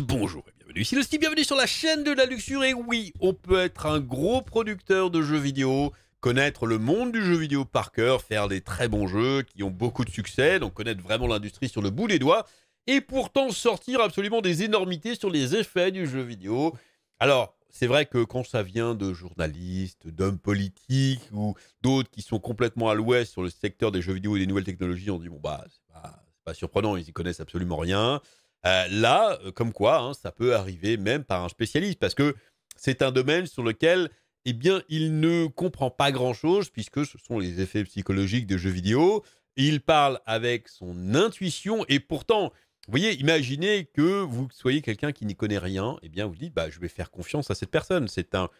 bonjour et bienvenue ici le Steve, bienvenue sur la chaîne de la luxure. Et oui, on peut être un gros producteur de jeux vidéo, connaître le monde du jeu vidéo par cœur, faire des très bons jeux qui ont beaucoup de succès, donc connaître vraiment l'industrie sur le bout des doigts, et pourtant sortir absolument des énormités sur les effets du jeu vidéo. Alors, c'est vrai que quand ça vient de journalistes, d'hommes politiques ou d'autres qui sont complètement à l'ouest sur le secteur des jeux vidéo et des nouvelles technologies, on dit bon bah c'est pas, pas surprenant, ils y connaissent absolument rien. Euh, là, euh, comme quoi, hein, ça peut arriver même par un spécialiste, parce que c'est un domaine sur lequel eh bien, il ne comprend pas grand-chose, puisque ce sont les effets psychologiques des jeux vidéo. Il parle avec son intuition, et pourtant, vous voyez, imaginez que vous soyez quelqu'un qui n'y connaît rien, et eh bien, vous dites, bah, je vais faire confiance à cette personne. C'est un,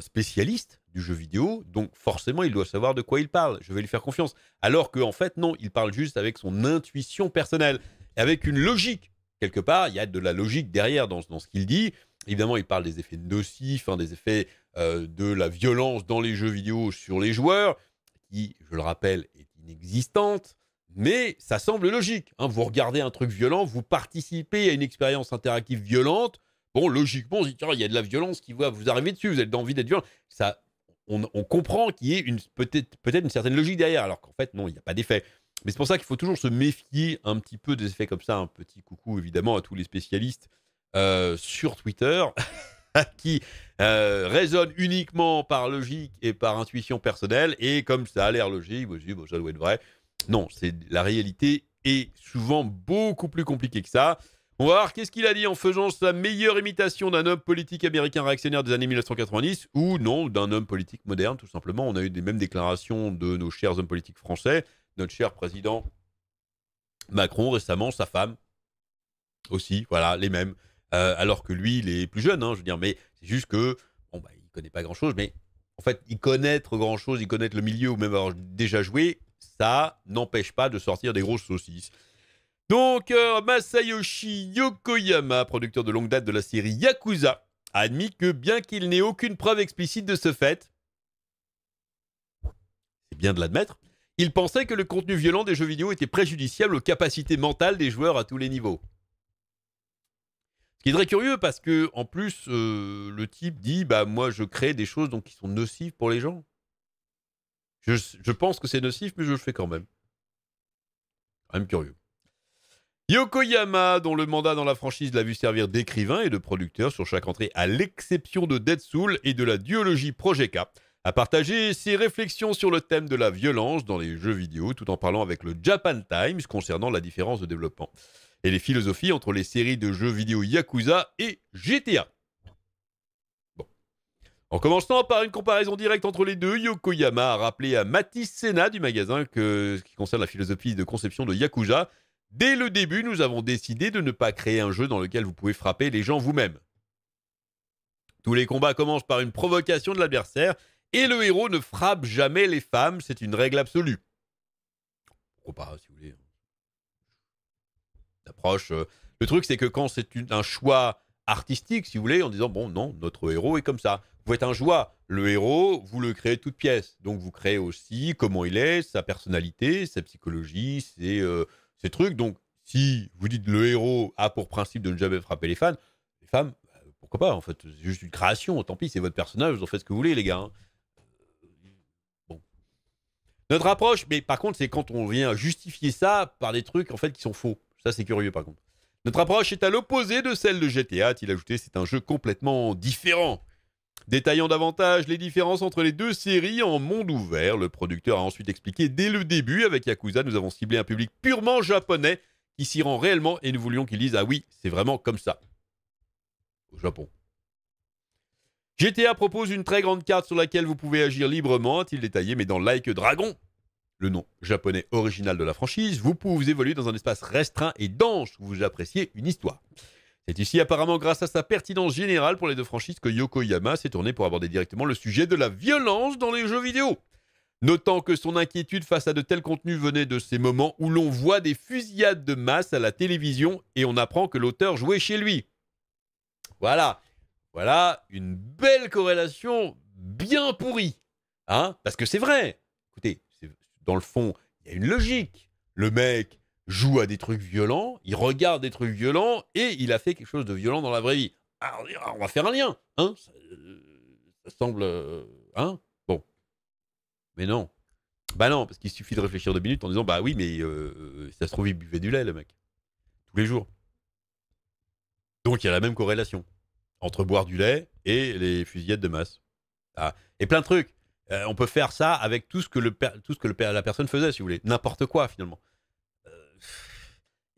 spécialiste du jeu vidéo, donc forcément, il doit savoir de quoi il parle. Je vais lui faire confiance. Alors qu'en en fait, non, il parle juste avec son intuition personnelle, avec une logique quelque part, il y a de la logique derrière dans, ce qu'il dit. Évidemment, il parle des effets nocifs, hein, des effets euh, de la violence dans les jeux vidéo sur les joueurs, qui, je le rappelle, est inexistante, mais ça semble logique. Hein. Vous regardez un truc violent, vous participez à une expérience interactive violente. Bon, logiquement, il y a de la violence qui va vous arriver dessus, vous avez envie d'être violent. Ça, on, comprend qu'il y ait peut, peut -être une certaine logique derrière, alors qu'en fait, non, il n'y a pas d'effet. Mais c'est pour ça qu'il faut toujours se méfier un petit peu des effets comme ça. Un petit coucou évidemment à tous les spécialistes euh, sur Twitter qui euh, raisonnent uniquement par logique et par intuition personnelle. Et comme ça a l'air logique, je dis, ça doit être vrai. Non, c'est la réalité est souvent beaucoup plus compliquée que ça. On va voir qu'est-ce qu'il a dit en faisant sa meilleure imitation d'un homme politique américain réactionnaire des années 1990 ou non, d'un homme politique moderne, tout simplement. On a eu des mêmes déclarations de nos chers hommes politiques français notre cher président Macron récemment, sa femme aussi, voilà, les mêmes. Euh, alors que lui, il est plus jeune, hein, je veux dire, mais c'est juste que, bon, bah, il connaît pas grand-chose, mais en fait, y connaître grand-chose, y connaître le milieu ou même avoir déjà joué, ça n'empêche pas de sortir des grosses saucisses. Donc, euh, Masayoshi Yokoyama, producteur de longue date de la série Yakuza, a admis que bien qu'il n'ait aucune preuve explicite de ce fait, c'est bien de l'admettre, il pensait que le contenu violent des jeux vidéo était préjudiciable aux capacités mentales des joueurs à tous les niveaux. Ce qui est très curieux parce que, en plus, euh, le type dit Bah, moi, je crée des choses donc qui sont nocives pour les gens. Je, pense que c'est nocif, mais je le fais quand même. Quand même curieux. Yokoyama, dont le mandat dans la franchise l'a vu servir d'écrivain et de producteur sur chaque entrée, à l'exception de Dead Soul et de la duologie K a partager ses réflexions sur le thème de la violence dans les jeux vidéo, tout en parlant avec le Japan Times concernant la différence de développement et les philosophies entre les séries de jeux vidéo Yakuza et GTA. Bon. En commençant par une comparaison directe entre les deux, Yokoyama a rappelé à Matisse Sena du magasin que ce qui concerne la philosophie de conception de Yakuza, dès le début, nous avons décidé de ne pas créer un jeu dans lequel vous pouvez frapper les gens vous-même. Tous les combats commencent par une provocation de l'adversaire et le héros ne frappe jamais les femmes, c'est une règle absolue. Pourquoi pas, si vous voulez. L'approche. Euh, le truc, c'est que quand c'est un choix artistique, si vous voulez, en disant bon, non, notre héros est comme ça. Vous êtes un joueur. Le héros, vous le créez toute pièce. Donc vous créez aussi comment il est, sa personnalité, sa psychologie, euh, ses, trucs. Donc si vous dites le héros a pour principe de ne jamais frapper les femmes, les femmes, bah, pourquoi pas En fait, c'est juste une création. Tant pis, c'est votre personnage. Vous en faites ce que vous voulez, les gars. Hein. Notre approche, mais par contre, c'est quand on vient justifier ça par des trucs en fait qui sont faux. Ça, c'est curieux par contre. Notre approche est à l'opposé de celle de GTA, a il ajouté. C'est un jeu complètement différent. Détaillant davantage les différences entre les deux séries en monde ouvert, le producteur a ensuite expliqué dès le début avec Yakuza, nous avons ciblé un public purement japonais qui s'y rend réellement et nous voulions qu'ils disent Ah oui, c'est vraiment comme ça. Au Japon. GTA propose une très grande carte sur laquelle vous pouvez agir librement, a-t-il détaillé, mais dans Like Dragon, le nom japonais original de la franchise, vous pouvez évoluer dans un espace restreint et dense où vous appréciez une histoire. C'est ici apparemment grâce à sa pertinence générale pour les deux franchises que Yokoyama s'est tourné pour aborder directement le sujet de la violence dans les jeux vidéo. Notant que son inquiétude face à de tels contenus venait de ces moments où l'on voit des fusillades de masse à la télévision et on apprend que l'auteur jouait chez lui. Voilà, voilà une belle corrélation bien pourrie. Hein Parce que c'est vrai. Écoutez, dans le fond, il y a une logique. Le mec joue à des trucs violents, il regarde des trucs violents et il a fait quelque chose de violent dans la vraie vie. Alors, ah, on va faire un lien, hein, euh, ça, semble, euh, hein Bon, mais non. Bah non, parce qu'il suffit de réfléchir deux minutes en disant bah oui, mais euh, ça se trouve il buvait du lait le mec tous les jours. Donc il y a la même corrélation entre boire du lait et les fusillades de masse. Ah, et plein de trucs. Euh, on peut faire ça avec tout ce que, le tout ce que la personne faisait, si vous voulez. N'importe quoi, finalement. Euh,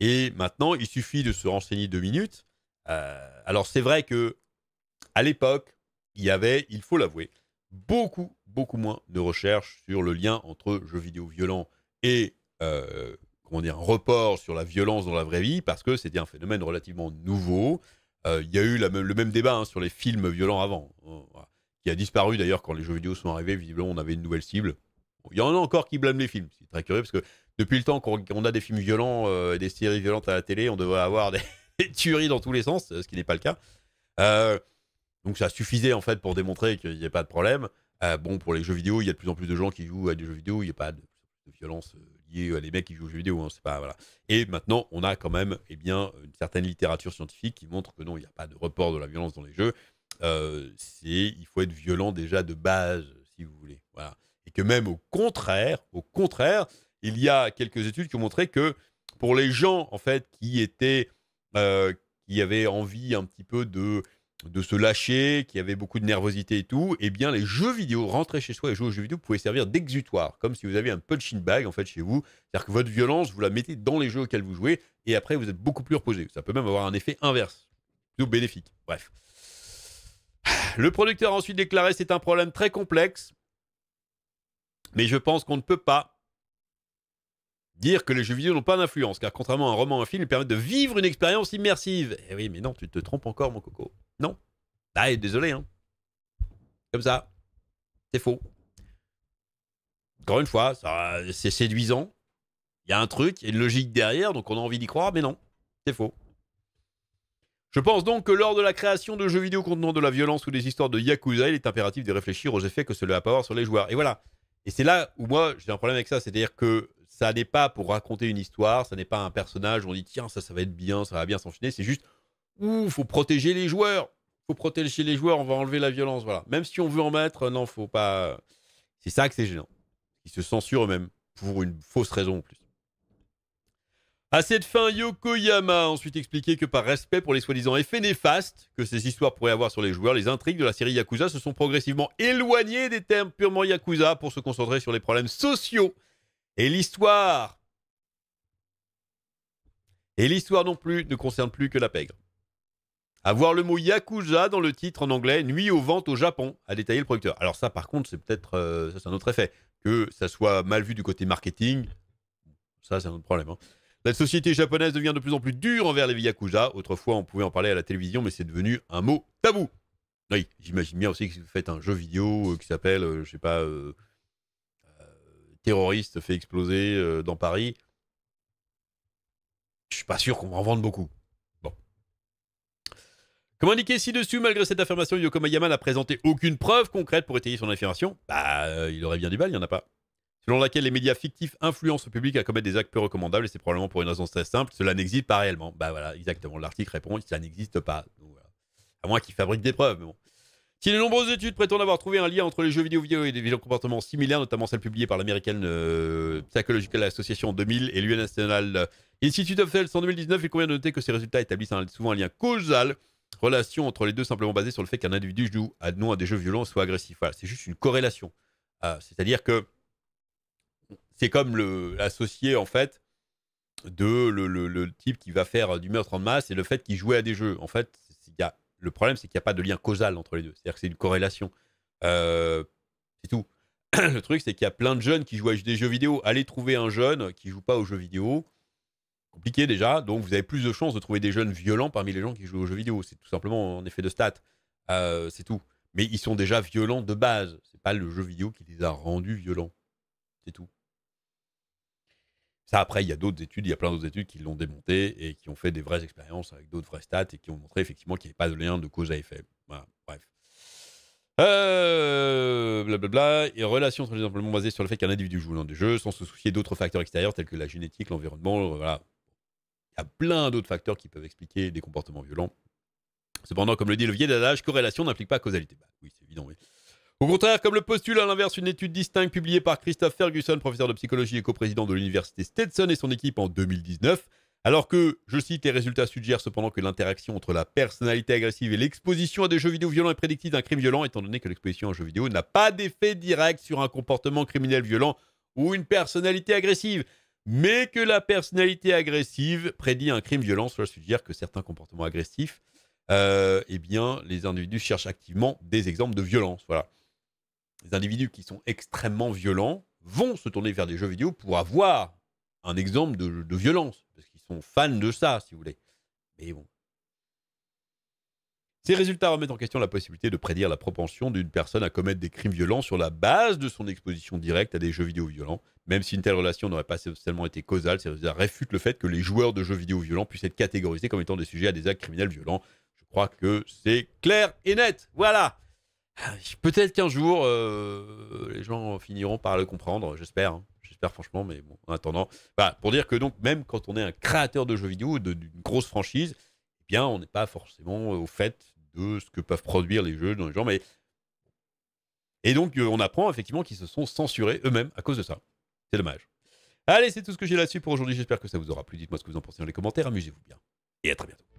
et maintenant, il suffit de se renseigner deux minutes. Euh, alors, c'est vrai que à l'époque, il y avait, il faut l'avouer, beaucoup, beaucoup moins de recherches sur le lien entre jeux vidéo violents et comment dire, un report sur la violence dans la vraie vie, parce que c'était un phénomène relativement nouveau. Il y a eu le même débat hein, sur les films violents avant. Voilà a disparu d'ailleurs quand les jeux vidéo sont arrivés. Visiblement, on avait une nouvelle cible. Il y en a encore qui blâment les films. C'est très curieux parce que depuis le temps qu'on a des films violents euh, des séries violentes à la télé, on devrait avoir des, tueries dans tous les sens, ce qui n'est pas le cas. Euh, donc ça suffisait en fait pour démontrer qu'il n'y a pas de problème. Euh, bon, pour les jeux vidéo, il y a de plus en plus de gens qui jouent à des jeux vidéo. Il n'y a pas de, violence liée à des mecs qui jouent aux jeux vidéo. Hein, sait pas, Et maintenant, on a quand même eh bien, une certaine littérature scientifique qui montre que non, il n'y a pas de report de la violence dans les jeux. Euh, c'est il faut être violent déjà de base, si vous voulez. Voilà. Et que même au contraire, au contraire, il y a quelques études qui ont montré que pour les gens en fait qui étaient euh, qui avaient envie un petit peu de de se lâcher, qui avaient beaucoup de nervosité et tout, eh bien les jeux vidéo, rentrer chez soi et jouer aux jeux vidéo, pouvaient servir d'exutoire, comme si vous aviez un punching bag en fait chez vous, c'est-à-dire que votre violence, vous la mettez dans les jeux auxquels vous jouez, et après vous êtes beaucoup plus reposé. Ça peut même avoir un effet inverse, plutôt bénéfique. Bref. Le producteur a ensuite déclaré c'est un problème très complexe, mais je pense qu'on ne peut pas dire que les jeux vidéo n'ont pas d'influence, car contrairement à un roman, un film, ils permettent de vivre une expérience immersive. Eh oui, mais non, tu te trompes encore, mon coco. Non. Bah, désolé, hein. Comme ça. C'est faux. Encore une fois, c'est séduisant. Il y a un truc, il y a une logique derrière, donc on a envie d'y croire, mais non, c'est faux. Je pense donc que lors de la création de jeux vidéo contenant de la violence ou des histoires de Yakuza, il est impératif de réfléchir aux effets que cela va avoir sur les joueurs. Et voilà. Et c'est là où moi, j'ai un problème avec ça. C'est-à-dire que ça n'est pas pour raconter une histoire, ça n'est pas un personnage où on dit tiens, ça, ça va être bien, ça va bien s'enchaîner. C'est juste, ouh, faut protéger les joueurs. Faut protéger les joueurs, on va enlever la violence. Voilà. Même si on veut en mettre, non, faut pas. C'est ça que c'est gênant. Ils se censurent eux-mêmes pour une fausse raison en plus. À cette fin, Yokoyama a ensuite expliqué que par respect pour les soi-disant effets néfastes que ces histoires pourraient avoir sur les joueurs, les intrigues de la série Yakuza se sont progressivement éloignées des thèmes purement Yakuza pour se concentrer sur les problèmes sociaux et l'histoire. Et l'histoire non plus ne concerne plus que la pègre. Avoir le mot Yakuza dans le titre en anglais nuit aux ventes au Japon, a détaillé le producteur. Alors ça par contre c'est peut-être euh, ça, c'est un autre effet. Que ça soit mal vu du côté marketing, ça c'est un autre problème. Hein. La société japonaise devient de plus en plus dure envers les Yakuza. Autrefois, on pouvait en parler à la télévision, mais c'est devenu un mot tabou. Oui, j'imagine bien aussi que si vous faites un jeu vidéo euh, qui s'appelle, je euh, je sais pas, euh, Terroriste fait exploser dans Paris, je suis pas sûr qu'on va en vendre beaucoup. Bon. Comme indiqué ci-dessus, malgré cette affirmation, Yoko Mayama n'a présenté aucune preuve concrète pour étayer son affirmation. Bah, il aurait bien du mal, il n'y en a pas selon laquelle les médias fictifs influencent le public à commettre des actes peu recommandables, et c'est probablement pour une raison très simple, cela n'existe pas réellement. Bah voilà, exactement, l'article répond, ça n'existe pas. À moins qu'il fabrique des preuves, Si les nombreuses études prétendent avoir trouvé un lien entre les jeux vidéo, vidéo et des comportements similaires, notamment celle publiée par l'américaine euh, Psychological Association en 2000 et l'UN National Institute of Health en 2019, il convient de noter que ces résultats établissent souvent un lien causal, relation entre les deux simplement basée sur le fait qu'un individu joue à à des jeux violents soit agressif. Voilà, c'est juste une corrélation. Euh, c'est-à-dire que c'est comme le, l'associé, en fait, de le, le, type qui va faire euh, du meurtre en masse et le fait qu'il jouait à des jeux. En fait, y a, le problème, c'est qu'il n'y a pas de lien causal entre les deux. C'est-à-dire que c'est une corrélation. Euh, c'est tout. le truc, c'est qu'il y a plein de jeunes qui jouent à des jeux vidéo. Allez trouver un jeune qui joue pas aux jeux vidéo. Compliqué déjà. Donc, vous avez plus de chances de trouver des jeunes violents parmi les gens qui jouent aux jeux vidéo. C'est tout simplement en effet de stats. Euh, c'est tout. Mais ils sont déjà violents de base. C'est pas le jeu vidéo qui les a rendus violents. C'est tout. Ça, après, il y a d'autres études, il y a plein d'autres études qui l'ont démonté et qui ont fait des vraies expériences avec d'autres vraies stats et qui ont montré effectivement qu'il n'y avait pas de lien de cause à effet. Voilà, bref. Euh, blablabla. Et relation très simplement basée sur le fait qu'un individu joue l'un des jeux sans se soucier d'autres facteurs extérieurs tels que la génétique, l'environnement. Euh, voilà. Il y a plein d'autres facteurs qui peuvent expliquer des comportements violents. Cependant, comme le dit le vieil adage, corrélation n'implique pas causalité. Bah, oui, c'est évident, oui. Au contraire, comme le postule à l'inverse une étude distincte publiée par Christophe Ferguson, professeur de psychologie et coprésident de l'université Stetson et son équipe en 2019, alors que, je cite, les résultats suggèrent cependant que l'interaction entre la personnalité agressive et l'exposition à des jeux vidéo violents est prédictive d'un crime violent, étant donné que l'exposition à un jeu vidéo n'a pas d'effet direct sur un comportement criminel violent ou une personnalité agressive, mais que la personnalité agressive prédit un crime violent, cela suggère que certains comportements agressifs, euh, eh bien, les individus cherchent activement des exemples de violence. Voilà les individus qui sont extrêmement violents vont se tourner vers des jeux vidéo pour avoir un exemple de, violence, parce qu'ils sont fans de ça, si vous voulez. Mais bon. Ces résultats remettent en question la possibilité de prédire la propension d'une personne à commettre des crimes violents sur la base de son exposition directe à des jeux vidéo violents. Même si une telle relation n'aurait pas seulement été causale, ça dire le fait que les joueurs de jeux vidéo violents puissent être catégorisés comme étant des sujets à des actes criminels violents. Je crois que c'est clair et net. Voilà. Peut-être qu'un jour, euh, les gens finiront par le comprendre, j'espère. Hein. J'espère franchement, mais bon, en attendant. Bah, pour dire que donc, même quand on est un créateur de jeux vidéo, d'une grosse franchise, eh bien, on n'est pas forcément au fait de ce que peuvent produire les jeux dans les gens. Mais... Et donc, euh, on apprend effectivement qu'ils se sont censurés eux-mêmes à cause de ça. C'est dommage. Allez, c'est tout ce que j'ai là-dessus pour aujourd'hui. J'espère que ça vous aura plu. Dites-moi ce que vous en pensez dans les commentaires. Amusez-vous bien. Et à très bientôt.